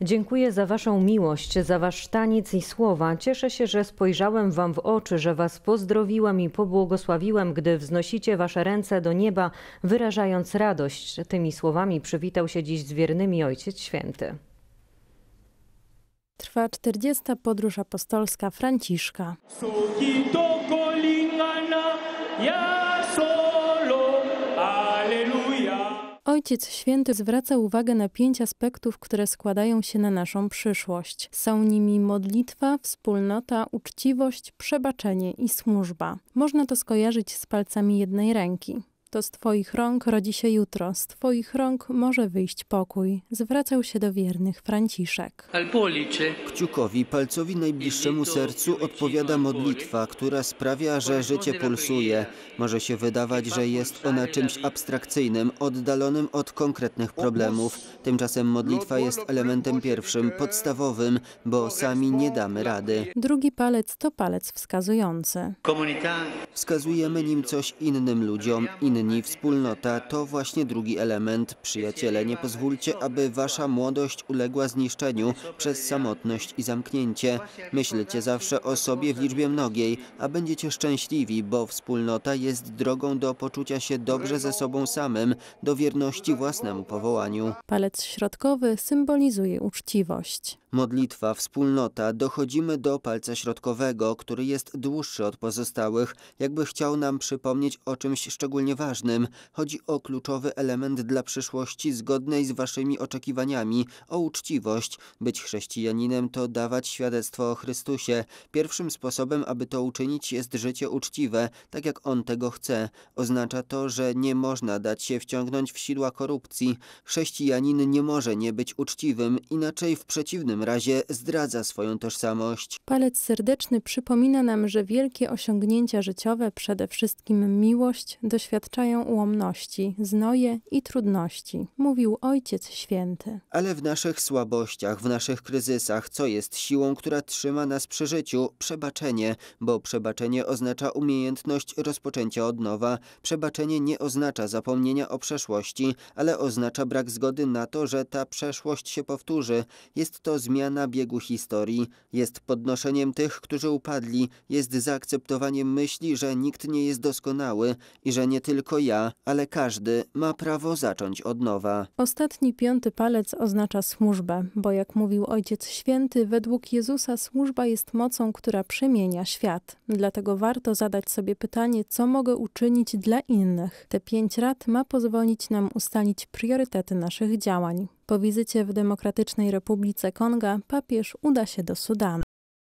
Dziękuję za Waszą miłość, za Wasz taniec i słowa. Cieszę się, że spojrzałem Wam w oczy, że Was pozdrowiłem i pobłogosławiłem, gdy wznosicie Wasze ręce do nieba, wyrażając radość. Tymi słowami przywitał się dziś z wiernymi Ojciec Święty. Trwa 40. podróż apostolska Franciszka. Sokito kolingana, ja so. Ojciec Święty zwraca uwagę na pięć aspektów, które składają się na naszą przyszłość. Są nimi modlitwa, wspólnota, uczciwość, przebaczenie i służba. Można to skojarzyć z palcami jednej ręki. To z Twoich rąk rodzi się jutro, z Twoich rąk może wyjść pokój, zwracał się do wiernych Franciszek. Kciukowi, palcowi najbliższemu sercu odpowiada modlitwa, która sprawia, że życie pulsuje. Może się wydawać, że jest ona czymś abstrakcyjnym, oddalonym od konkretnych problemów. Tymczasem modlitwa no, jest elementem pierwszym, podstawowym, bo sami nie damy rady. Drugi palec to palec wskazujący. Wskazujemy nim coś innym ludziom, innym inni, wspólnota to właśnie drugi element. Przyjaciele, nie pozwólcie, aby wasza młodość uległa zniszczeniu przez samotność i zamknięcie. Myślcie zawsze o sobie w liczbie mnogiej, a będziecie szczęśliwi, bo wspólnota jest drogą do poczucia się dobrze ze sobą samym, do wierności własnemu powołaniu. Palec środkowy symbolizuje uczciwość. Modlitwa, wspólnota, dochodzimy do palca środkowego, który jest dłuższy od pozostałych, jakby chciał nam przypomnieć o czymś szczególnie ważnym. Chodzi o kluczowy element dla przyszłości zgodnej z waszymi oczekiwaniami, o uczciwość. Być chrześcijaninem to dawać świadectwo o Chrystusie. Pierwszym sposobem, aby to uczynić jest życie uczciwe, tak jak On tego chce. Oznacza to, że nie można dać się wciągnąć w sidła korupcji. Chrześcijanin nie może nie być uczciwym, inaczej w przeciwnym razie zdradza swoją tożsamość. Palec serdeczny przypomina nam, że wielkie osiągnięcia życiowe, przede wszystkim miłość, doświadczają ułomności, znoje i trudności, mówił Ojciec Święty. Ale w naszych słabościach, w naszych kryzysach, co jest siłą, która trzyma nas przy życiu? Przebaczenie, bo przebaczenie oznacza umiejętność rozpoczęcia od nowa. Przebaczenie nie oznacza zapomnienia o przeszłości, ale oznacza brak zgody na to, że ta przeszłość się powtórzy. Jest to zmiana zmiana biegu historii, jest podnoszeniem tych, którzy upadli, jest zaakceptowaniem myśli, że nikt nie jest doskonały i że nie tylko ja, ale każdy ma prawo zacząć od nowa. Ostatni piąty palec oznacza służbę, bo jak mówił Ojciec Święty, według Jezusa służba jest mocą, która przemienia świat. Dlatego warto zadać sobie pytanie, co mogę uczynić dla innych. Te pięć rad ma pozwolić nam ustalić priorytety naszych działań. Po wizycie w Demokratycznej Republice Konga papież uda się do Sudanu.